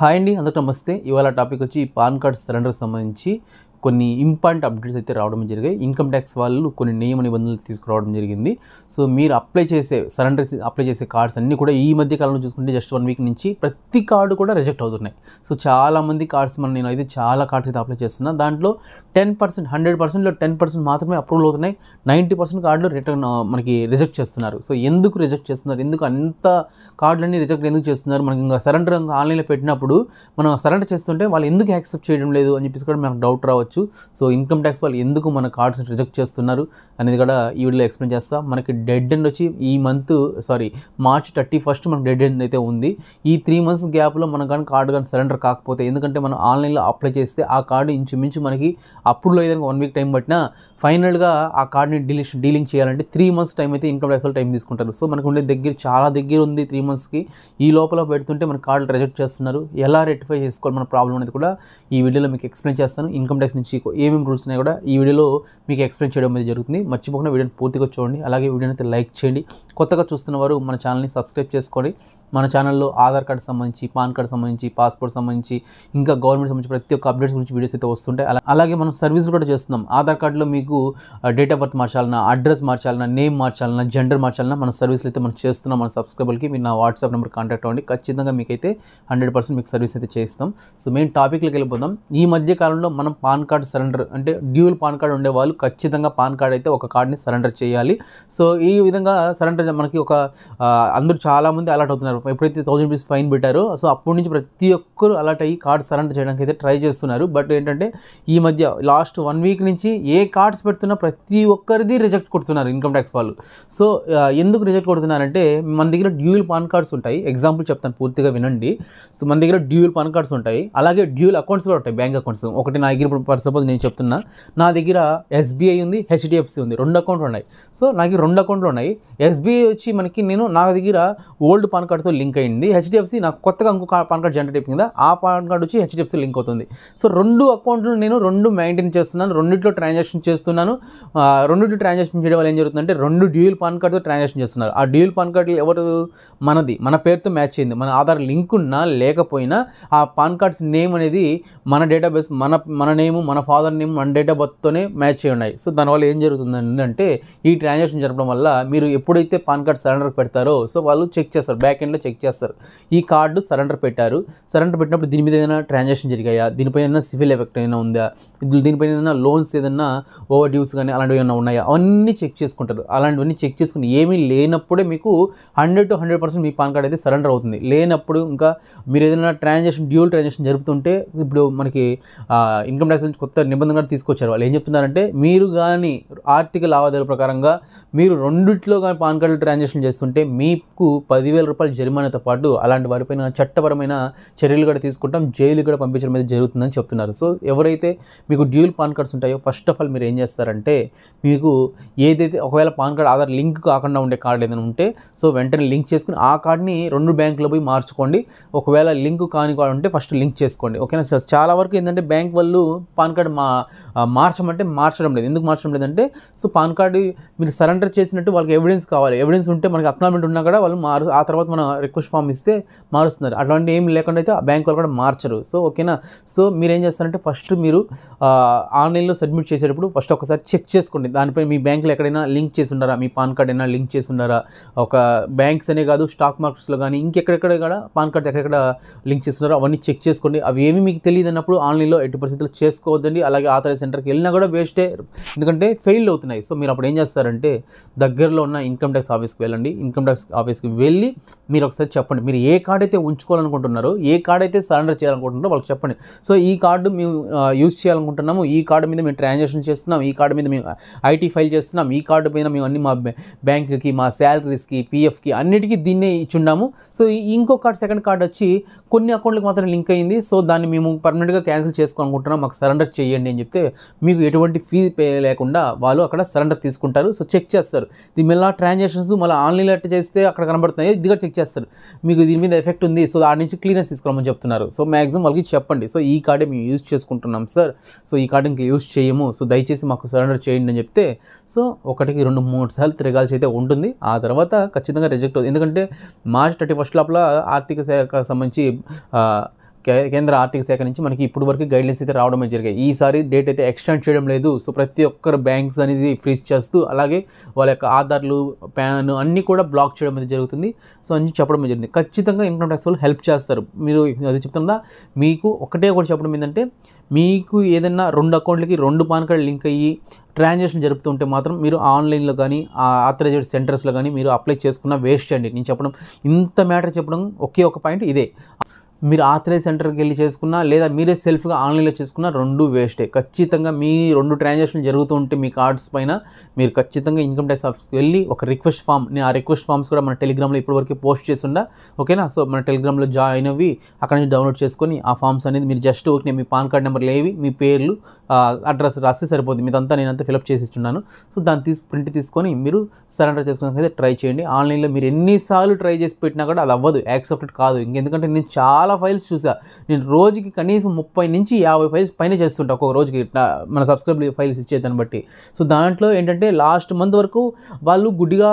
hi అండి అందరూ నమస్తే ఇవాళ టాపిక్ వచ్చి పాన్ కార్డ్ సరెండర్ సంబంధించి కొన్ని ఇంపార్టెంట్ అప్డేట్స్ అయితే రావడం జరిగాయి ఇన్కమ్ ట్యాక్స్ వాళ్ళు కొన్ని నియమ నిబంధనలు తీసుకురావడం జరిగింది సో మీరు అప్లై చేసే సరెండర్ అప్లై చేసే కార్డ్స్ అన్నీ కూడా ఈ మధ్య కాలంలో చూసుకుంటే జస్ట్ వన్ వీక్ నుంచి ప్రతి కార్డు కూడా రిజెక్ట్ అవుతున్నాయి సో చాలామంది కార్డ్స్ మనం నేను అయితే చాలా కార్డ్స్ అయితే అప్లై చేస్తున్నా దాంట్లో టెన్ పర్సెంట్ హండ్రెడ్ పర్సెంట్లో టెన్ పర్సెంట్ మాత్రమే అప్రూవల్ అవుతున్నాయి నైంటీ పర్సెంట్ కార్డులు రిటర్న్ మనకి రిజెక్ట్ చేస్తున్నారు సో ఎందుకు రిజెక్ట్ చేస్తున్నారు ఎందుకు అంత కార్డులన్నీ రిజెక్ట్ ఎందుకు చేస్తున్నారు మనకి ఇంకా సరెండర్ ఆన్లైన్లో పెట్టినప్పుడు మనం సరెండర్ చేస్తుంటే వాళ్ళు ఎందుకు యాక్సెప్ట్ చేయడం లేదు అని చెప్పేసి కూడా మనకు డౌట్ రావచ్చు చేసుకోవచ్చు సో ఇన్కమ్ ట్యాక్స్ వాళ్ళు ఎందుకు మన కార్డ్స్ని రిజెక్ట్ చేస్తున్నారు అనేది కూడా ఈ వీడియోలో ఎక్స్ప్లెయిన్ చేస్తా మనకి డెడ్ ఎండ్ వచ్చి ఈ month sorry March thirty first మనకి డెడ్ ఎండ్ అయితే ఉంది ఈ త్రీ మంత్స్ గ్యాప్లో మనం కానీ కార్డు కానీ సరెండర్ కాకపోతే ఎందుకంటే మనం ఆన్లైన్లో అప్లై చేస్తే ఆ కార్డు ఇంచుమించు మనకి అప్పుడు ఏదైనా వన్ వీక్ టైం పట్టినా ఫైనల్గా ఆ కార్డుని డీలిష్ డీలింగ్ చేయాలంటే త్రీ మంత్స్ టైం అయితే ఇన్కమ్ ట్యాక్స్ టైం తీసుకుంటారు సో మనకు ఉండే దగ్గర చాలా దగ్గర ఉంది త్రీ మంత్స్కి ఈ లోపల పెడుతుంటే మన కార్డు రిజెక్ట్ చేస్తున్నారు ఎలా రెక్టిఫై చేసుకోవాలి మన ప్రాబ్లం అనేది కూడా ఈ వీడియోలో మీకు ఎక్స్ప్లెయిన్ చేస్తాను ఇన్కమ్ ట్యాక్స్ నుంచి ఏమేమి రూల్స్ ఉన్నాయి కూడా ఈ వీడియోలో మీకు ఎక్స్ప్లెయిన్ చేయడం అనేది జరుగుతుంది మర్చిపోకుండా వీడియోని పూర్తిగా చూడండి అలాగే వీడియోని అయితే లైక్ చేయండి కొత్తగా చూస్తున్న వారు మన ఛానల్ని సబ్స్క్రైబ్ చేసుకొని మన ఛానల్లో ఆధార్ కార్డు సంబంధించి పాన్ కార్డు సంబంధించి పాస్పోర్ట్ సంబంధించి ఇంకా గవర్నమెంట్ సంబంధించి ప్రతి ఒక్క అప్డేట్స్ గురించి వీడియోస్ అయితే వస్తుంటాయి అలాగే మనం సర్వీస్ కూడా చేస్తున్నాం ఆధార్ కార్డులో మీకు డేట్ ఆఫ్ బర్త్ మార్చాలన్నా అడ్రస్ మార్చాలన్నా నేమ్ మార్చాలన్నా జెండర్ మార్చాలన్నా మన సర్వీస్లు అయితే మనం చేస్తున్నాం మన సబ్స్క్రైబర్కి మీరు నా వాట్సాప్ నెంబర్ కాంటాక్ట్ అవ్వండి ఖచ్చితంగా మీకైతే హండ్రెడ్ పర్సెంట్ మీకు సర్వీస్ అయితే చేస్తాం సో మెయిన్ టాపిక్లోకి వెళ్ళిపోతాం ఈ మధ్య కాలంలో మనం పాన్ పాన్ కార్డ్ సరెండర్ అంటే డ్యూల్ పాన్ కార్డ్ ఉండే వాళ్ళు ఖచ్చితంగా పాన్ కార్డ్ అయితే ఒక కార్డ్ని సరెండర్ చేయాలి సో ఈ విధంగా సరెండర్ మనకి ఒక అందరూ చాలామంది అలర్ట్ అవుతున్నారు ఎప్పుడైతే థౌజండ్ రూపీస్ ఫైన్ పెట్టారో సో అప్పటి నుంచి ప్రతి ఒక్కరు అలర్ట్ అయ్యి కార్డ్ సరెండర్ చేయడానికి అయితే ట్రై చేస్తున్నారు బట్ ఏంటంటే ఈ మధ్య లాస్ట్ వన్ వీక్ నుంచి ఏ కార్డ్స్ పెడుతున్నా ప్రతి ఒక్కరిది రిజెక్ట్ కొడుతున్నారు ఇన్కమ్ ట్యాక్స్ వాళ్ళు సో ఎందుకు రిజెక్ట్ కొడుతున్నారంటే మన దగ్గర డ్యూల్ పాన్ కార్డ్స్ ఉంటాయి ఎగ్జాంపుల్ చెప్తాను పూర్తిగా వినండి సో మన దగ్గర డ్యూయల్ పాన్ కార్డ్స్ ఉంటాయి అలాగే డ్యూల్ అకౌంట్స్ కూడా ఉంటాయి బ్యాంక్ అకౌంట్స్ ఒకటి నా దగ్గర ఫర్ సపోజ్ నేను చెప్తున్నా నా దగ్గర ఎస్బీఐ ఉంది హెచ్డిఎఫ్సి ఉంది రెండు అకౌంట్లు ఉన్నాయి సో నాకు రెండు అకౌంట్లు ఉన్నాయి ఎస్బీఐ వచ్చి మనకి నేను నా దగ్గర ఓల్డ్ పాన్ కార్డ్తో లింక్ అయింది హెచ్డిఎఫ్సి నాకు కొత్తగా ఇంకో పాన్ కార్డ్ జనరేట్ అయిపోయింది ఆ పాన్ కార్డ్ వచ్చి హెచ్డిఎఫ్సి లింక్ అవుతుంది సో రెండు అకౌంట్లు నేను రెండు మెయింటైన్ చేస్తున్నాను రెండింటిలో ట్రాన్సాక్షన్ చేస్తున్నాను రెండింటిలో ట్రాన్సాక్షన్ చేయడం వల్ల ఏం జరుగుతుందంటే రెండు డ్యూయల్ పాన్ కార్డ్తో ట్రాన్సాక్షన్ చేస్తున్నారు ఆ డ్యూయల్ పాన్ కార్డు ఎవరు మనది మన పేరుతో మ్యాచ్ అయింది మన ఆధార్ లింక్ ఉన్నా లేకపోయినా ఆ పాన్ కార్డ్స్ నేమ్ అనేది మన డేటాబేస్ మన మన నేమ్ మన ఫాదర్ నేమ్ మన డేట్ ఆఫ్ బర్త్తోనే మ్యాచ్ అయి ఉన్నాయి సో దానివల్ల ఏం జరుగుతుంది ఏంటంటే ఈ ట్రాన్సాక్షన్ జరపడం వల్ల మీరు ఎప్పుడైతే పాన్ కార్డ్ సరెండర్ పెడతారో సో వాళ్ళు చెక్ చేస్తారు బ్యాక్ ఎండ్లో చెక్ చేస్తారు ఈ కార్డు సరెండర్ పెట్టారు సరెండర్ పెట్టినప్పుడు దీని మీద ఏదైనా ట్రాన్సాక్షన్ జరిగాయా దీనిపైన సివిల్ ఎఫెక్ట్ ఏమైనా ఉందా దీనిపైన ఏదైనా లోన్స్ ఏదైనా ఓవర్ డ్యూస్ కానీ అలాంటివి ఏమైనా ఉన్నాయా అవన్నీ చెక్ చేసుకుంటారు అలాంటివన్నీ చెక్ చేసుకుని ఏమీ లేనప్పుడే మీకు హండ్రెడ్ టు హండ్రెడ్ పర్సెంట్ మీ పాన్ కార్డ్ అయితే సరెండర్ అవుతుంది లేనప్పుడు ఇంకా మీరు ఏదైనా ట్రాన్సాక్షన్ డ్యూల్ ట్రాన్సాక్షన్ జరుపుతుంటే ఇప్పుడు మనకి ఇన్కమ్ ట్యాక్స్ నుంచి కొత్త నిబంధన తీసుకొచ్చారు వాళ్ళు ఏం చెప్తున్నారంటే మీరు కానీ ఆర్థిక లావాదేవీల ప్రకారంగా మీరు రెండిట్లో కానీ పాన్ కార్డులు ట్రాన్సాక్షన్ చేస్తుంటే మీకు పదివేల రూపాయల జరిమానాతో పాటు అలాంటి వారిపైన చట్టపరమైన చర్యలు కూడా తీసుకుంటాం జైలు కూడా పంపించడం అనేది జరుగుతుందని చెప్తున్నారు సో ఎవరైతే మీకు డ్యూల్ పాన్ కార్డ్స్ ఉంటాయో ఫస్ట్ ఆఫ్ ఆల్ మీరు ఏం చేస్తారంటే మీకు ఏదైతే ఒకవేళ పాన్ కార్డ్ ఆధార్ లింక్ కాకుండా ఉండే కార్డు ఏదైనా ఉంటే సో వెంటనే లింక్ చేసుకుని ఆ కార్డ్ని రెండు బ్యాంకులో పోయి మార్చుకోండి ఒకవేళ లింక్ కాని కార్డు ఉంటే ఫస్ట్ లింక్ చేసుకోండి ఓకేనా సార్ చాలా వరకు ఏంటంటే బ్యాంక్ వాళ్ళు పాన్ పాన్ కార్డు మా మార్చమంటే మార్చడం లేదు ఎందుకు మార్చడం లేదంటే సో పాన్ కార్డు మీరు సరెండర్ చేసినట్టు వాళ్ళకి ఎవిడెన్స్ కావాలి ఎవిడెన్స్ ఉంటే మనకి అక్నామెంట్ ఉన్నా కూడా వాళ్ళు మారు ఆ తర్వాత మనం రిక్వెస్ట్ ఫామ్ ఇస్తే మారుస్తున్నారు అట్లాంటి ఏం లేకుండా అయితే ఆ బ్యాంక్ వాళ్ళు కూడా మార్చరు సో ఓకేనా సో మీరు ఏం చేస్తారంటే ఫస్ట్ మీరు ఆన్లైన్లో సబ్మిట్ చేసేటప్పుడు ఫస్ట్ ఒకసారి చెక్ చేసుకోండి దానిపై మీ బ్యాంకులో ఎక్కడైనా లింక్ చేసి ఉన్నారా మీ పాన్ కార్డ్ అయినా లింక్ చేసి ఉన్నారా ఒక బ్యాంక్స్ అనే కాదు స్టాక్ మార్కెట్స్లో కానీ ఇంకెక్కడెక్కడ కూడా పాన్ కార్డ్ ఎక్కడెక్కడ లింక్ చేస్తున్నారో అవన్నీ చెక్ చేసుకోండి అవి ఏమి మీకు తెలియదు అన్నప్పుడు ఆన్లైన్లో ఎట్టి పరిస్థితుల్లో చేసుకో పోవద్దండి అలాగే ఆథరైజ్ సెంటర్కి వెళ్ళినా కూడా వేస్టే ఎందుకంటే ఫెయిల్ అవుతున్నాయి సో మీరు అప్పుడు ఏం చేస్తారంటే దగ్గరలో ఉన్న ఇన్కమ్ ట్యాక్స్ ఆఫీస్కి వెళ్ళండి ఇన్కమ్ ట్యాక్స్ ఆఫీస్కి వెళ్ళి మీరు ఒకసారి చెప్పండి మీరు ఏ కార్డ్ అయితే ఉంచుకోవాలనుకుంటున్నారో ఏ కార్డ్ అయితే సరెండర్ చేయాలనుకుంటున్నారో వాళ్ళకి చెప్పండి సో ఈ కార్డు మేము యూజ్ చేయాలనుకుంటున్నాము ఈ కార్డు మీద మేము ట్రాన్సాక్షన్ చేస్తున్నాం ఈ కార్డు మీద మేము ఐటీ ఫైల్ చేస్తున్నాం ఈ కార్డు మీద మేము అన్ని మా బ్యాంక్కి మా శాలరీస్కి పీఎఫ్కి అన్నిటికీ దీన్నే ఇచ్చున్నాము సో ఇంకో కార్డు సెకండ్ కార్డు వచ్చి కొన్ని అకౌంట్లకు మాత్రం లింక్ అయింది సో దాన్ని మేము పర్మనెంట్గా క్యాన్సిల్ చేసుకోవాలనుకుంటున్నాం మాకు సరెండర్ సరెండర్ చేయండి అని చెప్తే మీకు ఎటువంటి ఫీ పే లేకుండా వాళ్ళు అక్కడ సరెండర్ తీసుకుంటారు సో చెక్ చేస్తారు దీని మళ్ళీ ట్రాన్సాక్షన్స్ మళ్ళీ ఆన్లైన్లో ఎట్ట చేస్తే అక్కడ కనబడుతున్నాయి ఇదిగా చెక్ చేస్తారు మీకు దీని మీద ఎఫెక్ట్ ఉంది సో దాని నుంచి క్లీనెస్ తీసుకోమని చెప్తున్నారు సో మ్యాక్సిమం వాళ్ళకి చెప్పండి సో ఈ కార్డే మేము యూజ్ చేసుకుంటున్నాం సార్ సో ఈ కార్డు ఇంకా యూజ్ చేయము సో దయచేసి మాకు సరెండర్ చేయండి అని చెప్తే సో ఒకటికి రెండు మూడు సార్లు తిరగాల్సి అయితే ఉంటుంది ఆ తర్వాత ఖచ్చితంగా రిజెక్ట్ అవుతుంది ఎందుకంటే మార్చ్ థర్టీ ఫస్ట్ లోపల ఆర్థిక శాఖకు సంబంధించి కేంద్ర ఆర్థిక శాఖ నుంచి మనకి ఇప్పుడు వరకు గైడ్లైన్స్ అయితే రావడం జరిగాయి ఈసారి డేట్ అయితే ఎక్స్టెండ్ చేయడం లేదు సో ప్రతి ఒక్కరు బ్యాంక్స్ అనేది ఫ్రీజ్ చేస్తూ అలాగే వాళ్ళ యొక్క ఆధార్లు ప్యాన్ అన్నీ కూడా బ్లాక్ చేయడం అనేది జరుగుతుంది సో అని చెప్పడం జరిగింది ఖచ్చితంగా ఇన్కమ్ ట్యాక్స్ వాళ్ళు హెల్ప్ చేస్తారు మీరు అది చెప్తుందా మీకు ఒకటే ఒకటి చెప్పడం ఏంటంటే మీకు ఏదైనా రెండు అకౌంట్లకి రెండు పాన్ కార్డు లింక్ అయ్యి ట్రాన్సాక్షన్ జరుపుతుంటే మాత్రం మీరు ఆన్లైన్లో కానీ ఆథరైజ్డ్ సెంటర్స్లో కానీ మీరు అప్లై చేసుకున్న వేస్ట్ అండి నేను చెప్పడం ఇంత మ్యాటర్ చెప్పడం ఒకే ఒక పాయింట్ ఇదే మీరు ఆథరైజ్ సెంటర్కి వెళ్ళి చేసుకున్నా లేదా మీరే సెల్ఫ్గా ఆన్లైన్లో చేసుకున్నా రెండు వేస్టే ఖచ్చితంగా మీ రెండు ట్రాన్సాక్షన్ జరుగుతూ ఉంటే మీ కార్డ్స్ పైన మీరు ఖచ్చితంగా ఇన్కమ్ ట్యాక్స్ ఆఫీస్కి వెళ్ళి ఒక రిక్వెస్ట్ ఫామ్ నేను ఆ రిక్వెస్ట్ ఫామ్స్ కూడా మన టెలిగ్రామ్లో ఇప్పటివరకు పోస్ట్ చేస్తుండా ఓకేనా సో మన టెలిగ్రామ్లో జాయిన్ అవ్వి అక్కడ నుంచి డౌన్లోడ్ చేసుకొని ఆ ఫామ్స్ అనేది మీరు జస్ట్ ఓకే మీ పాన్ కార్డ్ నెంబర్ లేవి మీ పేర్లు అడ్రస్ రాస్తే సరిపోతుంది మీదంతా నేనంతా ఫిలప్ చేసి ఇస్తున్నాను సో దాన్ని తీసి ప్రింట్ తీసుకొని మీరు సరెండర్ చేసుకున్నాక ట్రై చేయండి ఆన్లైన్లో మీరు ఎన్నిసార్లు ట్రై చేసి పెట్టినా కూడా అది అవ్వదు యాక్సెప్టెడ్ కాదు ఇంకెందుకంటే నేను చాలా చాలా ఫైల్స్ చూసా నేను రోజుకి కనీసం ముప్పై నుంచి యాభై ఫైల్స్ పైన చేస్తుంటా ఒక్కొక్క రోజుకి మన సబ్స్క్రైబ్ ఫైల్స్ ఇచ్చేదాన్ని బట్టి సో దాంట్లో ఏంటంటే లాస్ట్ మంత్ వరకు వాళ్ళు గుడ్డిగా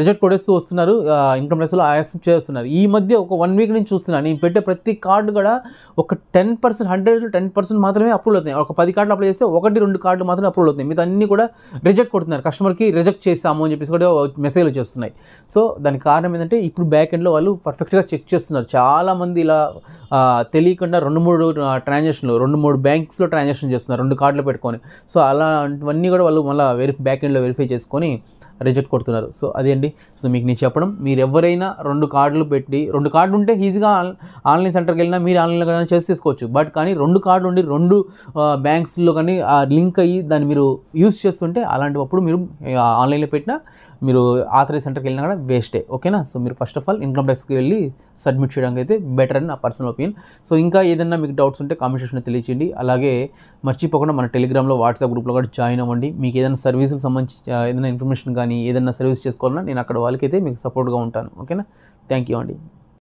రిజెక్ట్ కొడేస్తూ వస్తున్నారు ఇన్కమ్ ట్యాక్స్లో యాక్సెప్ట్ చేస్తున్నారు ఈ మధ్య ఒక వన్ వీక్ నుంచి చూస్తున్నాను నేను పెట్టే ప్రతి కార్డు కూడా ఒక ten percent hundred ten percent మాత్రమే అప్రూవ్ అవుతాయి ఒక పది కార్డులు అప్లై చేస్తే ఒకటి రెండు కార్డులు మాత్రమే అప్రూవ్ అవుతాయి మిగతా అన్నీ కూడా రిజెక్ట్ కొడుతున్నారు కస్టమర్కి రిజెక్ట్ చేస్తాము అని చెప్పేసి కూడా మెసేజ్లు వచ్చేస్తున్నాయి సో దానికి కారణం ఏంటంటే ఇప్పుడు బ్యాక్ ఎండ్లో వాళ్ళు పర్ఫెక్ట్గా చెక్ చేస్తున్నారు చాలామంది ఇలా ఇలా తెలియకుండా రెండు మూడు ట్రాన్సాక్షన్లు రెండు మూడు బ్యాంక్స్లో ట్రాన్సాక్షన్ చేస్తున్నారు రెండు కార్డులు పెట్టుకొని సో అలాంటివన్నీ కూడా వాళ్ళు మళ్ళీ వెరిఫై బ్యాక్ ఎండ్లో వెరిఫై చేసుకొని రిజెక్ట్ కొడుతున్నారు సో అదే అండి సో మీకు నేను చెప్పడం మీరు ఎవరైనా రెండు కార్డులు పెట్టి రెండు కార్డులు ఉంటే ఈజీగా ఆన్లైన్ సెంటర్కి వెళ్ళినా మీరు ఆన్లైన్లో కానీ చేసి తీసుకోవచ్చు బట్ కానీ రెండు కార్డులు ఉండి రెండు బ్యాంక్స్లో కానీ ఆ లింక్ అయ్యి దాన్ని మీరు యూస్ చేస్తుంటే అలాంటిప్పుడు మీరు ఆన్లైన్లో పెట్టినా మీరు ఆథరైజ్ సెంటర్కి వెళ్ళినా కూడా వేస్టే ఓకేనా సో మీరు ఫస్ట్ ఆఫ్ ఆల్ ఇన్కమ్ ట్యాక్స్కి వెళ్ళి సబ్మిట్ చేయడానికి అయితే బెటర్ అని నా పర్సనల్ ఒపీనియన్ సో ఇంకా ఏదైనా మీకు డౌట్స్ ఉంటే కామెంట్ సెక్షన్లో తెలియచేయండి అలాగే మర్చిపోకుండా మన టెలిగ్రామ్లో వాట్సాప్ గ్రూప్లో కూడా జాయిన్ అవ్వండి మీకు ఏదైనా సర్వీస్కి సంబంధించి ఏదైనా ఇన్ఫర్మేషన్ కానీ కానీ ఏదైనా సర్వీస్ చేసుకోవాలన్నా నేను అక్కడ వాళ్ళకైతే మీకు సపోర్ట్గా ఉంటాను ఓకేనా థ్యాంక్ యూ అండి